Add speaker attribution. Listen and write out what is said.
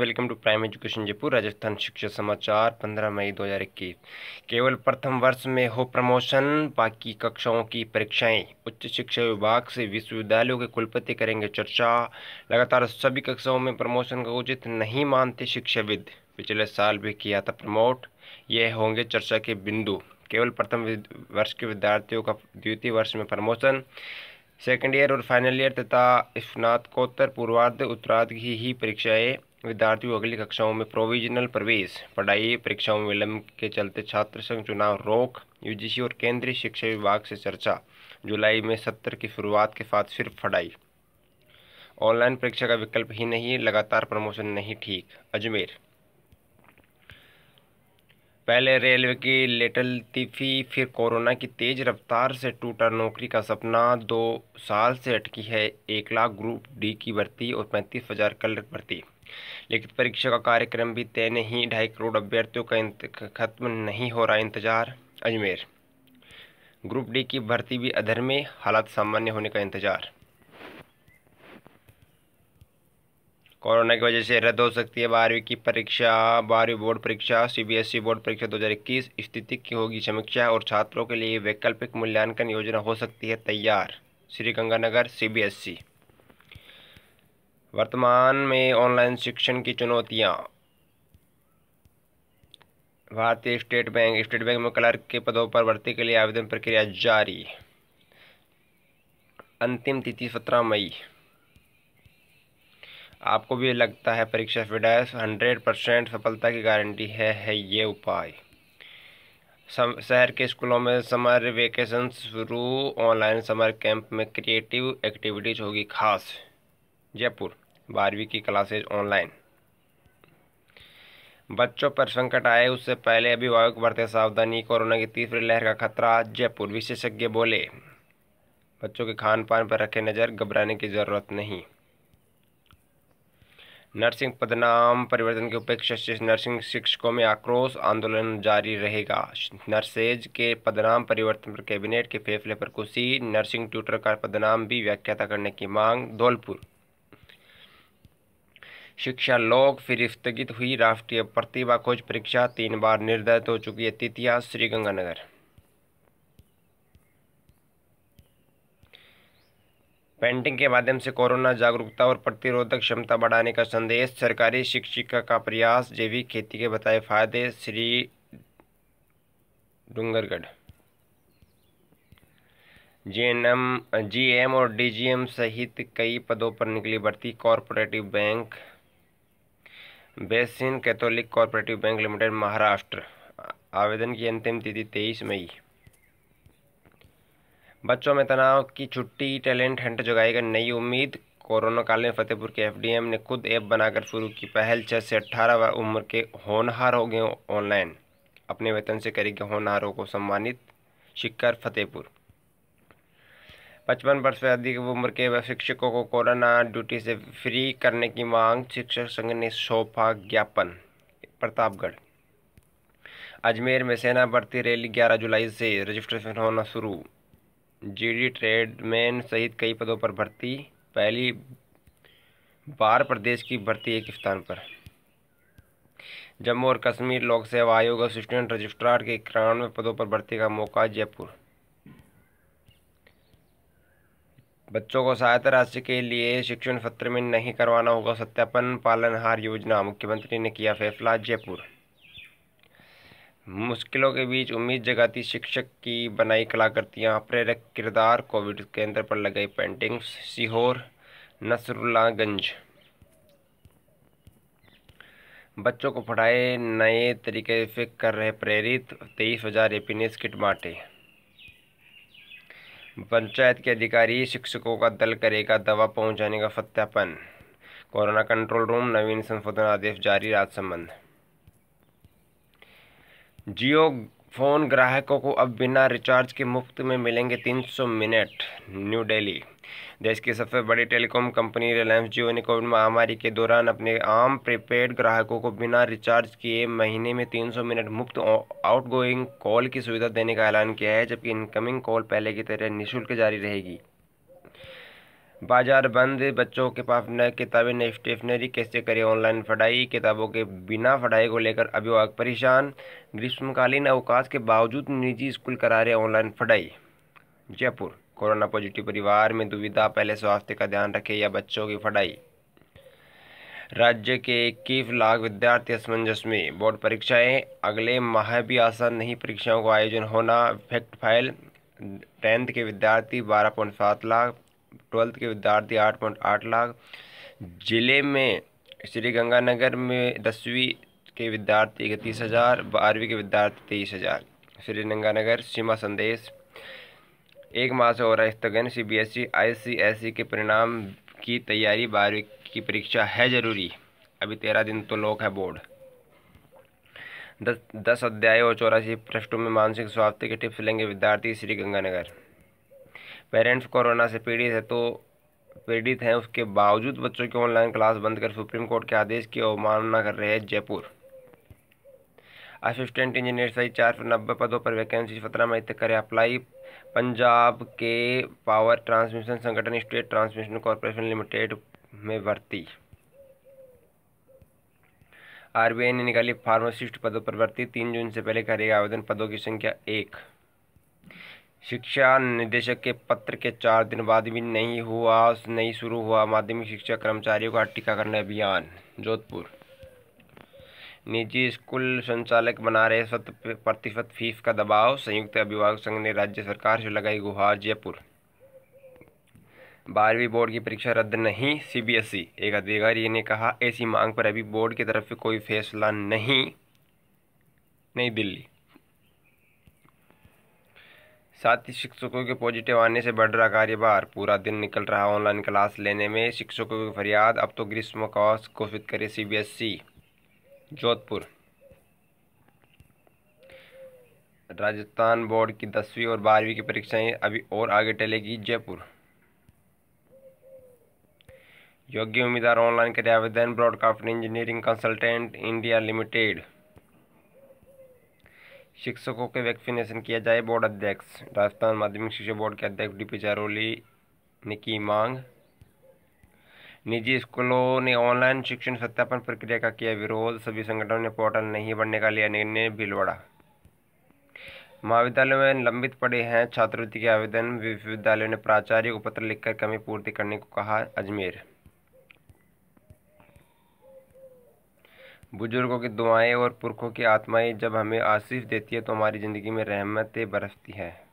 Speaker 1: Welcome to Prime Education Jaipur Rajasthan शिक्षा समाचार 15 मई 2021 केवल प्रथम वर्ष में हो प्रमोशन बाकी कक्षाओं की परीक्षाएं उच्च शिक्षा विभाग से विश्वविद्यालयों के कुलपति करेंगे चर्चा लगातार सभी कक्षाओं में प्रमोशन का उचित नहीं मानते शिक्षाविद पिछले साल भी किया था प्रमोट ये होंगे चर्चा के बिंदु केवल प्रथम वर्ष के विद्यार्थियों का द्वितीय वर्ष में प्रमोशन सेकेंड ईयर और फाइनल ईयर तथा स्नातकोत्तर पूर्वार्ध उत्तराध की ही परीक्षाएं विद्यार्थियों अगली कक्षाओं में प्रोविजनल प्रवेश पढ़ाई परीक्षाओं में विलंब के चलते छात्र संघ चुनाव रोक यूजीसी और केंद्रीय शिक्षा विभाग से चर्चा जुलाई में सत्र की शुरुआत के साथ सिर्फ पढ़ाई ऑनलाइन परीक्षा का विकल्प ही नहीं लगातार प्रमोशन नहीं ठीक अजमेर पहले रेलवे की तिफी फिर कोरोना की तेज़ रफ्तार से टूटा नौकरी का सपना दो साल से अटकी है एक लाख ग्रुप डी की भर्ती और पैंतीस हज़ार कलर भर्ती लिखित परीक्षा का कार्यक्रम भी तय नहीं ढाई करोड़ अभ्यर्थियों का खत्म नहीं हो रहा इंतजार अजमेर ग्रुप डी की भर्ती भी अधर में हालात सामान्य होने का इंतजार कोरोना की वजह से रद्द हो सकती है बारहवीं की परीक्षा बारहवीं बोर्ड परीक्षा सीबीएसई e बोर्ड परीक्षा 2021 स्थिति की होगी समीक्षा और छात्रों के लिए वैकल्पिक मूल्यांकन योजना हो सकती है तैयार श्री गंगानगर सीबीएसई e। वर्तमान में ऑनलाइन शिक्षण की चुनौतियाँ भारतीय स्टेट बैंक स्टेट बैंक में क्लर्क के पदों पर भर्ती के लिए आवेदन प्रक्रिया जारी अंतिम तिथि सत्रह मई आपको भी लगता है परीक्षा फिडायस हंड्रेड परसेंट सफलता की गारंटी है है ये उपाय शहर के स्कूलों में समर वेकेशन शुरू ऑनलाइन समर कैंप में क्रिएटिव एक्टिविटीज होगी खास जयपुर बारहवीं की क्लासेज ऑनलाइन बच्चों पर संकट आए उससे पहले अभिभावक बरते सावधानी कोरोना की तीसरी लहर का खतरा जयपुर विशेषज्ञ बोले बच्चों के खान पान पर रखे नज़र घबराने की ज़रूरत नहीं नर्सिंग पदनाम परिवर्तन की उपेक्षा से नर्सिंग शिक्षकों में आक्रोश आंदोलन जारी रहेगा नर्सेज के पदनाम परिवर्तन पर कैबिनेट के फैसले पर खुशी नर्सिंग ट्यूटर का पदनाम भी व्याख्याता करने की मांग धौलपुर शिक्षा लोक फिर स्थगित हुई राष्ट्रीय प्रतिभा खोज परीक्षा तीन बार निर्धारित हो चुकी है तिथिया श्रीगंगानगर पेंटिंग के माध्यम से कोरोना जागरूकता और प्रतिरोधक क्षमता बढ़ाने का संदेश सरकारी शिक्षिका का प्रयास जैविक खेती के बताए फायदे श्री डूंगरगढ़ जीएनएम जीएम और डीजीएम सहित कई पदों पर निकली भर्ती Cooperative Bank Bassein Catholic Cooperative Bank Limited Maharashtra आवेदन की अंतिम तिथि तेईस मई बच्चों में तनाव की छुट्टी टैलेंट हंट जगाएगा नई उम्मीद कोरोना काल में फतेहपुर के एफडीएम ने खुद ऐप बनाकर शुरू की पहल छः से अट्ठारह व उम्र के होनहार हो गए ऑनलाइन अपने वेतन से करेगी होनहारों को सम्मानित शिक्षक फतेहपुर पचपन वर्ष से अधिक उम्र के शिक्षकों को कोरोना ड्यूटी से फ्री करने की मांग शिक्षक संघ ने सौंपा ज्ञापन प्रतापगढ़ अजमेर में सेना भर्ती रैली 11 जुलाई से रजिस्ट्रेशन होना शुरू जीडी ट्रेडमैन सहित कई पदों पर भर्ती पहली बार प्रदेश की भर्ती एक स्थान पर जम्मू और कश्मीर लोक सेवा आयोग असिस्टेंट रजिस्ट्रार के इक्यानवे पदों पर भर्ती का मौका जयपुर बच्चों को सहायता राशि के लिए शिक्षण सत्र में नहीं करवाना होगा सत्यापन पालनहार योजना मुख्यमंत्री ने किया फैसला जयपुर मुश्किलों के बीच उम्मीद जगाती शिक्षक की बनाई कलाकृतियाँ प्रेरक किरदार कोविड केंद्र पर लगाई पेंटिंग्स सीहोर नसरुल्लागंज बच्चों को पढ़ाए नए तरीके से कर रहे प्रेरित तेईस हजार एपीनेस किट बांटे पंचायत के अधिकारी शिक्षकों का दल करेगा दवा पहुंचाने का सत्यापन कोरोना कंट्रोल रूम नवीन संशोधन आदेश जारी राजसमंद जियो फोन ग्राहकों को अब बिना रिचार्ज के मुफ्त में मिलेंगे 300 मिनट न्यू दिल्ली देश की सबसे बड़ी टेलीकॉम कंपनी रिलायंस जियो ने कोविड महामारी के दौरान अपने आम प्रीपेड ग्राहकों को बिना रिचार्ज किए महीने में 300 मिनट मुफ्त आउटगोइंग कॉल की सुविधा देने का ऐलान किया है जबकि इनकमिंग कॉल पहले की तरह निःशुल्क जारी रहेगी बाजार बंद बच्चों के पास न किताबें न स्टेशनरी कैसे करें ऑनलाइन पढ़ाई किताबों के बिना पढ़ाई को लेकर अभिभावक परेशान ग्रीष्मकालीन अवकाश के बावजूद निजी स्कूल करा रहे ऑनलाइन पढ़ाई जयपुर कोरोना पॉजिटिव परिवार में दुविधा पहले स्वास्थ्य का ध्यान रखें या बच्चों की पढ़ाई राज्य के इक्कीस लाख विद्यार्थी असमंजस में बोर्ड परीक्षाएं अगले माह भी आसान नहीं परीक्षाओं का आयोजन होना फैक्ट फाइल टेंथ के विद्यार्थी बारह पॉइंट सात लाख ट्वेल्थ के विद्यार्थी आठ पॉइंट आठ लाख ज़िले में श्री गंगानगर में दसवीं के विद्यार्थी इकतीस हज़ार बारहवीं के विद्यार्थी तेईस हज़ार श्री गंगानगर सीमा संदेश एक माह से हो रहा है स्थगन C B S E I C S E के परिणाम की तैयारी बारहवीं की परीक्षा है ज़रूरी अभी तेरह दिन तो लोक है बोर्ड दस दस अध्याय और चौरासी पृष्ठों में मानसिक स्वास्थ्य के टिप्स लेंगे विद्यार्थी श्री गंगानगर पेरेंट्स कोरोना से पीड़ित है तो पीड़ित हैं उसके बावजूद बच्चों की ऑनलाइन क्लास बंद कर सुप्रीम कोर्ट के आदेश की अवमानना कर रहे हैं जयपुर असिस्टेंट इंजीनियर सहित चार सौ नब्बे पदों पर वैकेंसी सत्रह मई तक करें अप्लाई पंजाब के पावर ट्रांसमिशन संगठन स्टेट ट्रांसमिशन कॉरपोरेशन लिमिटेड में भर्ती आरबीआई ने निकाली फार्मासिस्ट पदों पर भर्ती तीन जून से पहले करेगा आवेदन पदों की संख्या एक शिक्षा निदेशक के पत्र के चार दिन बाद भी नहीं हुआ नहीं शुरू हुआ माध्यमिक शिक्षा कर्मचारियों का टीकाकरण अभियान जोधपुर निजी स्कूल संचालक बना रहे शत प्रतिशत फीस का दबाव संयुक्त अभिभावक संघ ने राज्य सरकार से लगाई गुहार जयपुर बारहवीं बोर्ड की परीक्षा रद्द नहीं सीबीएसई एक अधिकारी ने कहा ऐसी मांग पर अभी बोर्ड की तरफ से कोई फैसला नहीं नई दिल्ली साथ ही शिक्षकों के पॉजिटिव आने से बढ़ रहा कार्यभार पूरा दिन निकल रहा ऑनलाइन क्लास लेने में शिक्षकों की फरियाद अब तो ग्रीष्म कॉस घोषित करे CBSE e। Jodhpur Rajasthan board की दसवीं और बारहवीं की परीक्षाएं अभी और आगे टलेगी जयपुर योग्य उम्मीदवार ऑनलाइन करे आवेदन Broadcast Engineering Consultant India Limited शिक्षकों के वैक्सीनेशन किया जाए बोर्ड अध्यक्ष राजस्थान माध्यमिक शिक्षा बोर्ड के अध्यक्ष डी पी चारोली ने की मांग निजी स्कूलों ने ऑनलाइन शिक्षण सत्यापन प्रक्रिया का किया विरोध सभी संगठनों ने पोर्टल नहीं बनने का लिया निर्णय भिलवाड़ा महाविद्यालयों में लंबित पड़े हैं छात्रवृत्ति के आवेदन विश्वविद्यालयों ने प्राचार्य को पत्र लिखकर कमी पूर्ति करने को कहा अजमेर बुज़ुर्गों की दुआएं और पुरखों की आत्माएं जब हमें आशीष देती है तो हमारी ज़िंदगी में रहमतें बरसती हैं